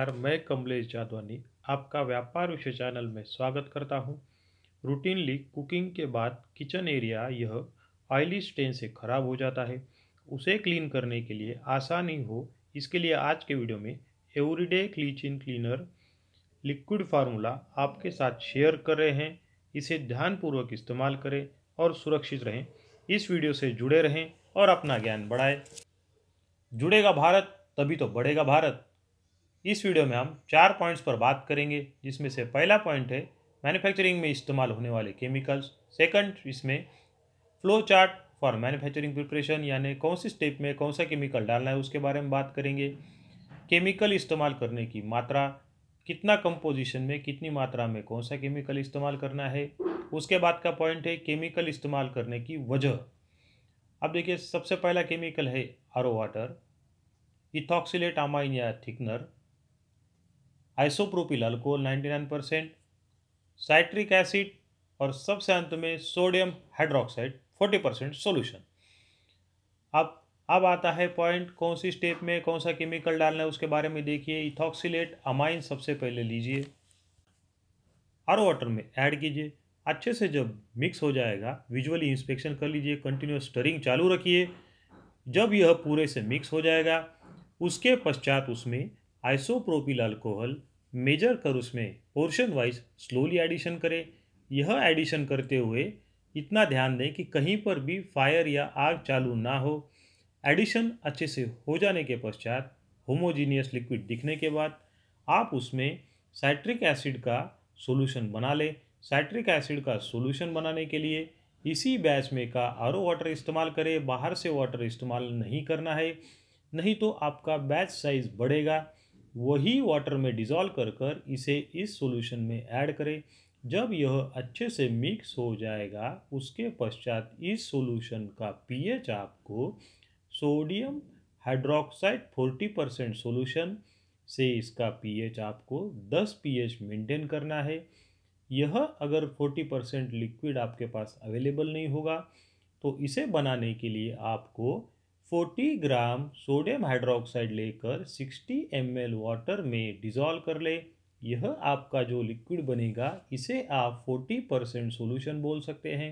नमस्कार मैं कमलेश जादवानी आपका व्यापार विषय चैनल में स्वागत करता हूं। रूटीनली कुकिंग के बाद किचन एरिया यह ऑयली स्टेन से खराब हो जाता है उसे क्लीन करने के लिए आसानी हो इसके लिए आज के वीडियो में everyday kitchen cleaner liquid formula आपके साथ शेयर कर रहे हैं इसे ध्यानपूर्वक इस्तेमाल करें और सुरक्षित रहें इस वीडियो से जुड़े रहें और अपना ज्ञान बढ़ाएं जुड़ेगा भारत तभी तो बढ़ेगा भारत इस वीडियो में हम चार पॉइंट्स पर बात करेंगे जिसमें से पहला पॉइंट है मैन्युफैक्चरिंग में इस्तेमाल होने वाले केमिकल्स सेकंड इसमें flow chart for manufacturing preparation यानी कौन सी स्टेप में कौन सा केमिकल डालना है उसके बारे में बात करेंगे केमिकल इस्तेमाल करने की मात्रा कितना कंपोजिशन में कितनी मात्रा में कौन सा केमिकल इस्तेमाल करना है उसके बाद का पॉइंट है केमिकल इस्तेमाल करने की वजह अब देखिए सबसे पहला केमिकल है आरो वाटर इथॉक्सिलेट अमाइन या thickener isopropyl alcohol 99 percent citric acid और सबसे अंत में सोडियम हाइड्रोक्साइड 40 परसेंट सोल्यूशन अब अब आता है पॉइंट कौन सी स्टेप में कौन सा केमिकल डालना है उसके बारे में देखिए इथॉक्सिलेट अमाइन सबसे पहले लीजिए आर वाटर में ऐड कीजिए अच्छे से जब मिक्स हो जाएगा विजुअली इंस्पेक्शन कर लीजिए कंटिन्यूस स्टरिंग चालू रखिए जब यह पूरे से मिक्स हो जाएगा उसके पश्चात उसमें आइसोप्रोपिल अल्कोहल मेजर कर उसमें पोर्शन वाइज स्लोली एडिशन करें यह एडिशन करते हुए इतना ध्यान दें कि कहीं पर भी फायर या आग चालू ना हो एडिशन अच्छे से हो जाने के पश्चात होमोजीनियस लिक्विड दिखने के बाद आप उसमें साइट्रिक एसिड का सॉल्यूशन बना लें साइट्रिक एसिड का सॉल्यूशन बनाने के लिए इसी बैच में का आर वाटर इस्तेमाल करें बाहर से वाटर इस्तेमाल नहीं करना है नहीं तो आपका बैच साइज़ बढ़ेगा वही वाटर में डिज़ोल्व कर कर इसे इस सॉल्यूशन में ऐड करें जब यह अच्छे से मिक्स हो जाएगा उसके पश्चात इस सॉल्यूशन का पीएच आपको सोडियम हाइड्रोक्साइड 40 परसेंट सोल्यूशन से इसका पीएच आपको 10 पीएच मेंटेन करना है यह अगर 40 परसेंट लिक्विड आपके पास अवेलेबल नहीं होगा तो इसे बनाने के लिए आपको फोर्टी ग्राम सोडियम हाइड्रोक्साइड लेकर सिक्सटी एम वाटर में डिज़ोल्व कर ले यह आपका जो लिक्विड बनेगा इसे आप फोर्टी परसेंट सोल्यूशन बोल सकते हैं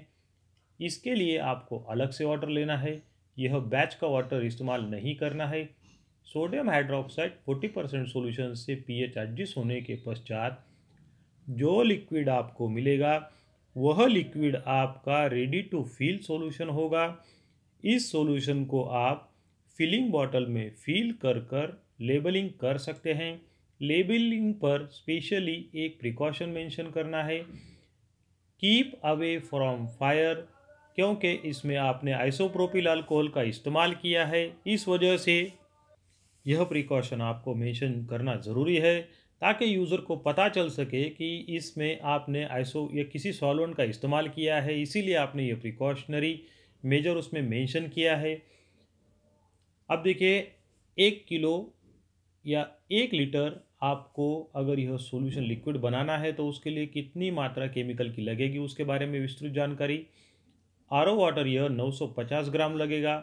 इसके लिए आपको अलग से वाटर लेना है यह बैच का वाटर इस्तेमाल नहीं करना है sodium hydroxide forty percent solution से एच एडजस्ट होने के पश्चात जो लिक्विड आपको मिलेगा वह लिक्विड आपका रेडी टू फील सोल्यूशन होगा इस सॉल्यूशन को आप फिलिंग बॉटल में फिल कर कर लेबलिंग कर सकते हैं लेबलिंग पर स्पेशली एक प्रिकॉशन मेंशन करना है कीप अवे फ्रॉम फायर क्योंकि इसमें आपने आइसोप्रोपिल अल्कोहल का इस्तेमाल किया है इस वजह से यह प्रिकॉशन आपको मेंशन करना ज़रूरी है ताकि यूज़र को पता चल सके कि इसमें आपने आइसो या किसी सॉल्वेंट का इस्तेमाल किया है इसीलिए आपने यह प्रिकॉशनरी मेजर उसमें मेंशन किया है अब देखिए एक किलो या एक लीटर आपको अगर यह सॉल्यूशन लिक्विड बनाना है तो उसके लिए कितनी मात्रा केमिकल की लगेगी उसके बारे में विस्तृत जानकारी आर वाटर यह 950 ग्राम लगेगा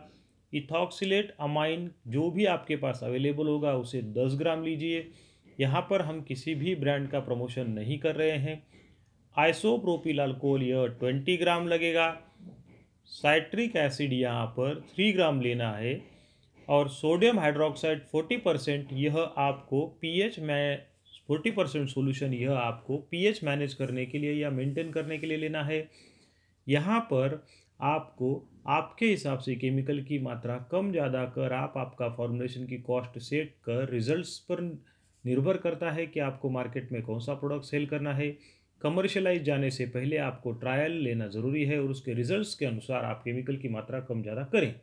इथॉक्सिलेट अमाइन जो भी आपके पास अवेलेबल होगा उसे 10 ग्राम लीजिए यहाँ पर हम किसी भी ब्रांड का प्रमोशन नहीं कर रहे हैं आइसोप्रोपिल अल्कोहल यह ट्वेंटी ग्राम लगेगा साइट्रिक एसिड यहाँ पर थ्री ग्राम लेना है और सोडियम हाइड्रोक्साइड फोर्टी परसेंट यह आपको पीएच में फोर्टी परसेंट सोल्यूशन यह आपको पीएच मैनेज करने के लिए या मेंटेन करने के लिए लेना है यहाँ पर आपको आपके हिसाब से केमिकल की मात्रा कम ज़्यादा कर आप आपका फॉर्मुलेशन की कॉस्ट सेट कर रिजल्ट्स पर निर्भर करता है कि आपको मार्केट में कौन सा प्रोडक्ट सेल करना है कमर्शलाइज जाने से पहले आपको ट्रायल लेना ज़रूरी है और उसके रिजल्ट्स के अनुसार आप केमिकल की मात्रा कम ज़्यादा करें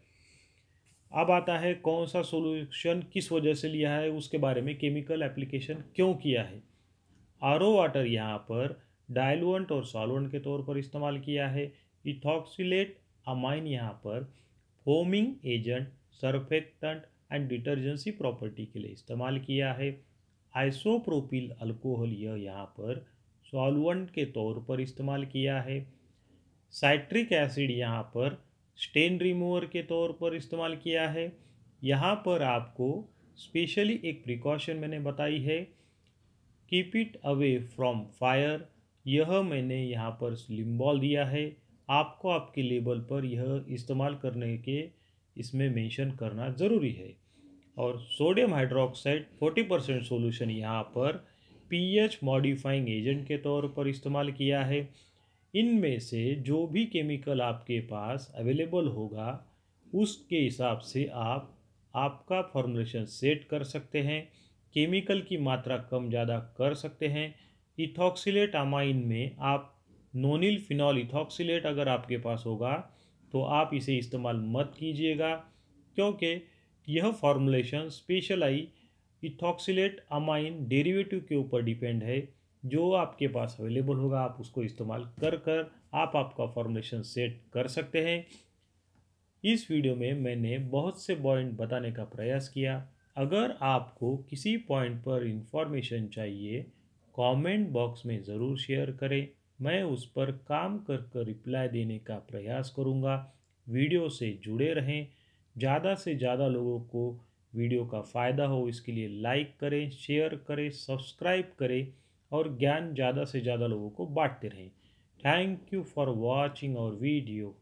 अब आता है कौन सा सोल्यूशन किस वजह से लिया है उसके बारे में केमिकल एप्लीकेशन क्यों किया है आर वाटर यहाँ पर डायलोवेंट और सॉलवेंट के तौर पर इस्तेमाल किया है इथॉक्सिलेट अमाइन यहाँ पर foaming agent surfactant and detergency property के लिए इस्तेमाल किया है आइसोप्रोपिल अल्कोहल यह यहाँ पर सॉल्वेंट के तौर पर इस्तेमाल किया है साइट्रिक एसिड यहाँ पर स्टेन रिमूवर के तौर पर इस्तेमाल किया है यहाँ पर आपको स्पेशली एक प्रिकॉशन मैंने बताई है keep it away from fire यह मैंने यहाँ पर लिम्बॉल दिया है आपको आपके लेबल पर यह इस्तेमाल करने के इसमें मेंशन करना ज़रूरी है और सोडियम हाइड्रोक्साइड 40 परसेंट सोल्यूशन यहाँ पर पीएच मॉडिफाइंग एजेंट के तौर पर इस्तेमाल किया है इनमें से जो भी केमिकल आपके पास अवेलेबल होगा उसके हिसाब से आप आपका फॉर्मुलेशन सेट कर सकते हैं केमिकल की मात्रा कम ज़्यादा कर सकते हैं इथॉक्सिलेट अमाइन में आप नोनिल फिनॉल इथॉक्सिलेट अगर आपके पास होगा तो आप इसे इस्तेमाल मत कीजिएगा क्योंकि यह formulation specialise ethoxylate amine derivative के ऊपर डिपेंड है जो आपके पास अवेलेबल होगा आप उसको इस्तेमाल कर कर आप आपका फॉर्मुलेशन सेट कर सकते हैं इस वीडियो में मैंने बहुत से पॉइंट बताने का प्रयास किया अगर आपको किसी पॉइंट पर इंफॉर्मेशन चाहिए कमेंट बॉक्स में ज़रूर शेयर करें मैं उस पर काम कर कर रिप्लाई देने का प्रयास करूँगा वीडियो से जुड़े रहें ज़्यादा से ज़्यादा लोगों को वीडियो का फ़ायदा हो इसके लिए लाइक करें शेयर करें सब्सक्राइब करें और ज्ञान ज़्यादा से ज़्यादा लोगों को बांटते रहें थैंक यू फॉर वॉचिंग और वीडियो